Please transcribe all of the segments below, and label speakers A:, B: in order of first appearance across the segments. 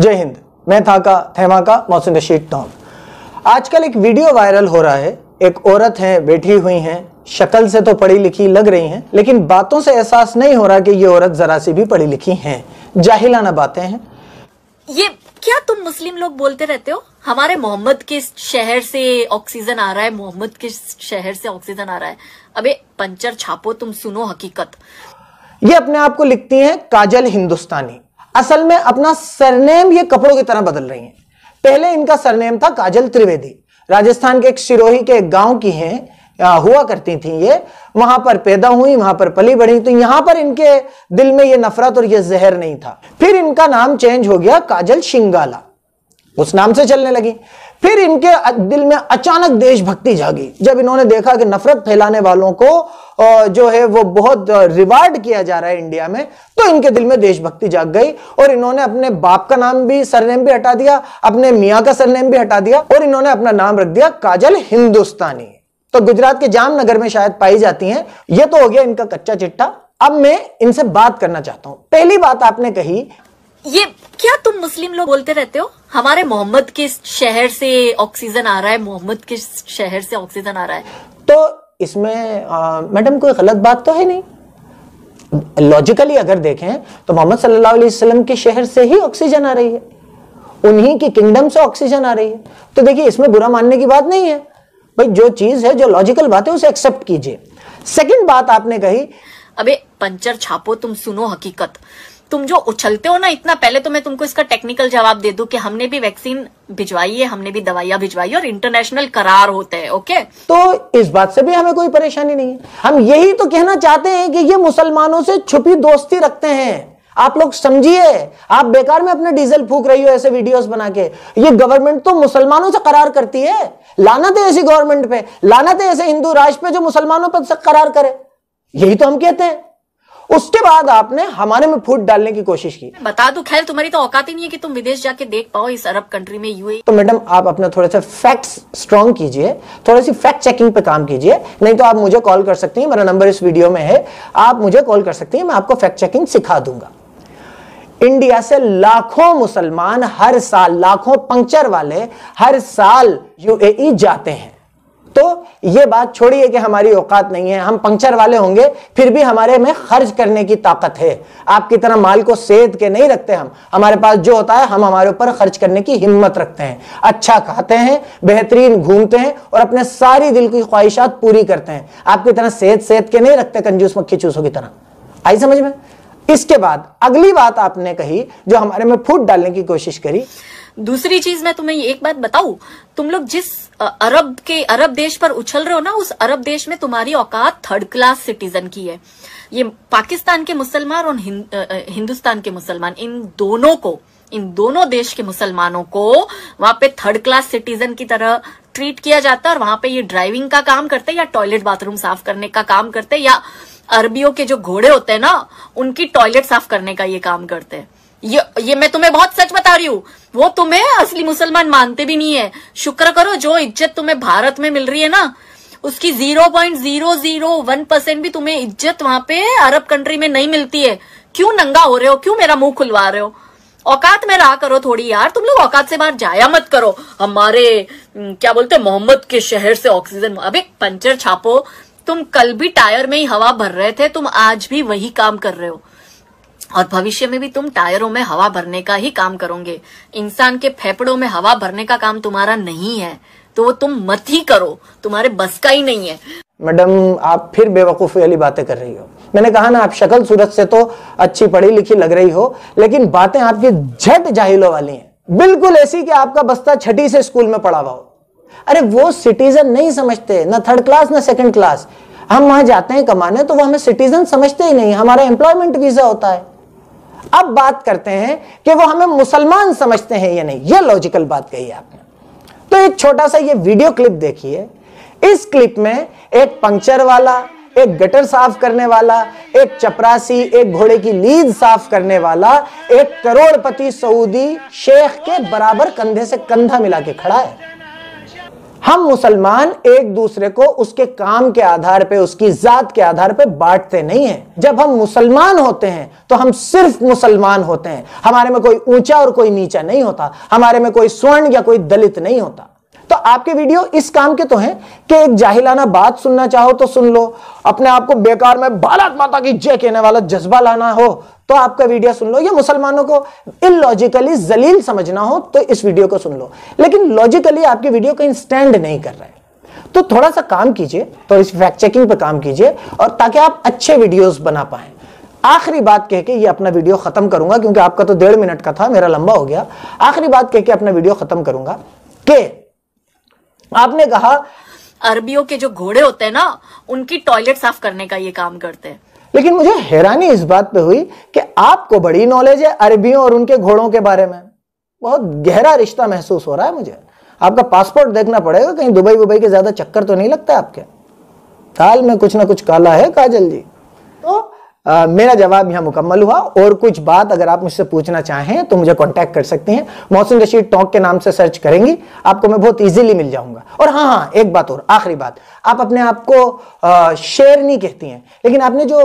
A: जय हिंद मैं थेमा का मौसम रशीद टॉम आजकल एक वीडियो वायरल हो रहा है एक औरत है बैठी हुई है शक्ल से तो पढ़ी लिखी लग रही हैं लेकिन बातों से एहसास नहीं हो रहा कि ये औरत जरा सी भी पढ़ी लिखी हैं जाहिलाना बातें हैं
B: ये क्या तुम मुस्लिम लोग बोलते रहते हो हमारे मोहम्मद के शहर से ऑक्सीजन आ रहा है मोहम्मद के शहर से ऑक्सीजन आ रहा है अबे पंचर छापो तुम सुनो हकीकत
A: ये अपने आप को लिखती हैं काजल हिंदुस्तानी असल में अपना सरनेम ये कपड़ों की तरह बदल रही हैं पहले इनका सरनेम था काजल त्रिवेदी राजस्थान के एक सिरोही के एक गांव की हैं हुआ करती थी ये वहां पर पैदा हुई वहां पर पली बढ़ी तो यहां पर इनके दिल में ये नफरत और ये जहर नहीं था फिर इनका नाम चेंज हो गया काजल शिंगाला उस नाम से चलने लगी फिर इनके दिल में अचानक देशभक्ति जागी जब इन्होंने देखा कि नफरत फैलाने वालों को जो है वो बहुत रिवार्ड किया जा रहा है इंडिया में तो इनके दिल में देशभक्ति जाग गई और इन्होंने अपने बाप का नाम भी सरनेम भी हटा दिया अपने मियाँ का सरनेम भी हटा दिया और इन्होंने अपना नाम रख दिया काजल हिंदुस्तानी तो गुजरात के जामनगर में शायद पाई जाती हैं यह तो हो गया इनका कच्चा चिट्ठा अब मैं इनसे बात करना चाहता हूं पहली बात आपने कही ये क्या तुम
B: मुस्लिम लोग बोलते रहते हो हमारे मोहम्मद के शहर से ऑक्सीजन आ रहा है मोहम्मद के शहर से ऑक्सीजन आ रहा है
A: तो इसमें मैडम कोई गलत बात तो है नहीं लॉजिकली अगर देखें तो मोहम्मद सल्लल्लाहु अलैहि वसल्लम के शहर से ही ऑक्सीजन आ रही है उन्हीं की किंगडम से ऑक्सीजन आ रही है तो देखिए इसमें बुरा मानने की बात नहीं है भाई जो चीज है जो लॉजिकल बात है उसे एक्सेप्ट कीजिए सेकंड बात आपने कही
B: अबे पंचर छापो तुम सुनो हकीकत तुम जो उछलते हो ना इतना पहले तो मैं तुमको इसका टेक्निकल जवाब दे दूं कि हमने भी वैक्सीन भिजवाई है हमने भी दवाइयां भिजवाई और इंटरनेशनल करार होते
A: हैं ओके तो इस बात से भी हमें कोई परेशानी नहीं है हम यही तो कहना चाहते हैं कि ये मुसलमानों से छुपी दोस्ती रखते हैं आप लोग समझिए आप बेकार में अपने डीजल फूक रही हो ऐसे वीडियोस बना के ये गवर्नमेंट तो मुसलमानों से करार करती है लाना थे ऐसी गवर्नमेंट पे लाना थे ऐसे हिंदू राष्ट्र पे जो मुसलमानों पर करार करे यही तो हम कहते हैं उसके बाद आपने हमारे में फूट डालने की कोशिश की
B: बता दो खैर तुम्हारी तो औकात ही नहीं है कि तुम विदेश जाके देख पाओ इस अरब कंट्री में यूए e।
A: तो मैडम आप अपना थोड़ा सा फैक्ट्स स्ट्रॉन्ग कीजिए थोड़ी सी फैक्ट चेकिंग पे काम कीजिए नहीं तो आप मुझे कॉल कर सकती हैं मेरा नंबर इस वीडियो में है आप मुझे कॉल कर सकती हैं मैं आपको फैक्ट चेकिंग सिखा दूंगा इंडिया से लाखों मुसलमान हर साल लाखों पंक्चर वाले हर साल यूएई e जाते हैं ये बात छोड़िए कि हमारी औकात नहीं है हम पंक्चर वाले होंगे फिर भी हमारे में खर्च करने की ताकत है आपकी तरह माल को सेद के नहीं रखते हम हमारे पास जो होता है हम हमारे ऊपर खर्च करने की हिम्मत रखते हैं अच्छा खाते हैं बेहतरीन घूमते हैं और अपने सारी दिल की ख्वाहिशात पूरी करते हैं आपकी तरह सेहत सेहत के नहीं रखते कंजूस मक्खी चूसों की तरह आई समझ में इसके बाद अगली बात आपने कही जो हमारे में फूट डालने की कोशिश करी
B: दूसरी चीज मैं तुम्हें एक बात बताऊ तुम लोग जिस अरब के अरब देश पर उछल रहे हो ना उस अरब देश में तुम्हारी औकात थर्ड क्लास सिटीजन की है ये पाकिस्तान के मुसलमान और हिंदुस्तान के मुसलमान इन दोनों को इन दोनों देश के मुसलमानों को वहां पे थर्ड क्लास सिटीजन की तरह ट्रीट किया जाता है और वहां पे ये ड्राइविंग का काम करते हैं या टॉयलेट बाथरूम साफ करने का काम करते हैं या अरबियों के जो घोड़े होते हैं ना उनकी टॉयलेट साफ करने का ये काम करते हैं ये ये मैं तुम्हें बहुत सच बता रही हूँ वो तुम्हें असली मुसलमान मानते भी नहीं है शुक्र करो जो इज्जत तुम्हें भारत में मिल रही है ना उसकी zero point zero zero one percent भी तुम्हें इज्जत वहां पे अरब कंट्री में नहीं मिलती है क्यों नंगा हो रहे हो क्यों मेरा मुंह खुलवा रहे हो औकात में रहा करो थोड़ी यार तुम लोग औकात से बाहर जाया मत करो हमारे क्या बोलते मोहम्मद के शहर से ऑक्सीजन अभी पंचर छापो तुम कल भी टायर में ही हवा भर रहे थे तुम आज भी वही काम कर रहे हो और भविष्य में भी तुम टायरों में हवा भरने का ही काम करोगे इंसान के फेफड़ों में हवा भरने का काम तुम्हारा नहीं है तो वो तुम मत ही करो तुम्हारे बस का ही नहीं है
A: मैडम आप फिर बेवकूफ़ी वाली बातें कर रही हो मैंने कहा ना आप शक्ल सूरत से तो अच्छी पढ़ी लिखी लग रही हो लेकिन बातें आपकी झट जाहिलों वाली हैं बिल्कुल ऐसी कि आपका बस्ता छठी से स्कूल में पढ़ा हुआ हो अरे वो सिटीजन नहीं समझते ना थर्ड क्लास ना सेकंड क्लास हम वहां जाते हैं कमाने तो वो हमें सिटीजन समझते ही नहीं हमारा एम्प्लॉयमेंट वीजा होता है अब बात करते हैं कि वो हमें मुसलमान समझते हैं या नहीं ये लॉजिकल बात कही आपने तो एक छोटा सा ये वीडियो क्लिप देखिए इस क्लिप में एक पंक्चर वाला एक गटर साफ करने वाला एक चपरासी एक घोड़े की लीज साफ करने वाला एक करोड़पति सऊदी शेख के बराबर कंधे से कंधा मिला के खड़ा है हम मुसलमान एक दूसरे को उसके काम के आधार पे उसकी जात के आधार पे बांटते नहीं हैं जब हम मुसलमान होते हैं तो हम सिर्फ मुसलमान होते हैं हमारे में कोई ऊंचा और कोई नीचा नहीं होता हमारे में कोई स्वर्ण या कोई दलित नहीं होता तो आपके वीडियो इस काम के तो हैं कि एक जाहिलाना बात सुनना चाहो तो सुन लो अपने आप को बेकार में भारत माता की जय कहने वाला जज्बा लाना हो तो आपका वीडियो सुन लो या मुसलमानों को इलॉजिकली जलील समझना हो तो इस वीडियो को सुन लो लेकिन लॉजिकली आपकी वीडियो कहीं स्टैंड नहीं कर रहे तो थोड़ा सा काम कीजिए तो इस फैक्ट चेकिंग पर काम कीजिए और ताकि आप अच्छे वीडियोस बना पाए आखिरी बात कह के ये अपना वीडियो खत्म करूंगा क्योंकि आपका तो डेढ़ मिनट का था मेरा लंबा हो गया आखिरी बात कह के अपना वीडियो खत्म करूंगा के आपने कहा
B: अरबियों के जो घोड़े होते हैं ना उनकी टॉयलेट साफ करने का ये काम करते हैं
A: लेकिन मुझे हैरानी इस बात पे हुई कि आपको बड़ी नॉलेज है अरबियों और उनके घोड़ों के बारे में बहुत गहरा रिश्ता महसूस हो रहा है मुझे आपका पासपोर्ट देखना पड़ेगा कहीं दुबई वुबई के ज्यादा चक्कर तो नहीं लगता आपके ताल में कुछ ना कुछ काला है काजल जी आ, मेरा जवाब यहां मुकम्मल हुआ और कुछ बात अगर आप मुझसे पूछना चाहें तो मुझे कांटेक्ट कर सकते हैं मोहसिन रशीद टॉक के नाम से सर्च करेंगी आपको मैं बहुत इजीली मिल जाऊंगा और हाँ हाँ एक बात और आखिरी बात आप अपने आप को शेर नहीं कहती हैं लेकिन आपने जो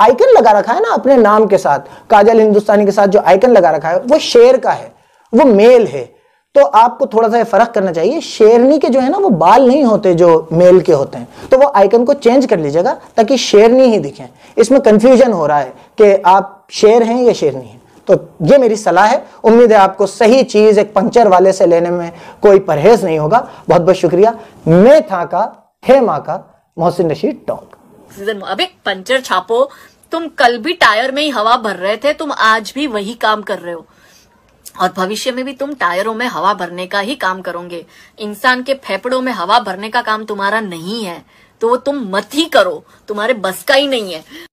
A: आइकन लगा रखा है ना अपने नाम के साथ काजल हिंदुस्तानी के साथ जो आइकन लगा रखा है वो शेर का है वो मेल है तो आपको थोड़ा सा फर्क करना चाहिए शेरनी के जो है ना वो बाल नहीं होते जो मेल के होते हैं तो वो आइकन को चेंज कर लीजिएगा ताकि शेरनी ही दिखे इसमें कंफ्यूजन हो रहा है कि आप शेर हैं या शेरनी हैं तो ये मेरी सलाह है उम्मीद है आपको सही चीज़ एक पंक्चर वाले से लेने में कोई परहेज नहीं होगा बहुत बहुत शुक्रिया मैं था का थे माँ का मोहसिन रशीद
B: टोंक अभी पंचर छापो तुम कल भी टायर में ही हवा भर रहे थे तुम आज भी वही काम कर रहे हो और भविष्य में भी तुम टायरों में हवा भरने का ही काम करोगे इंसान के फेफड़ों में हवा भरने का काम तुम्हारा नहीं है तो वो तुम मत ही करो तुम्हारे बस का ही नहीं है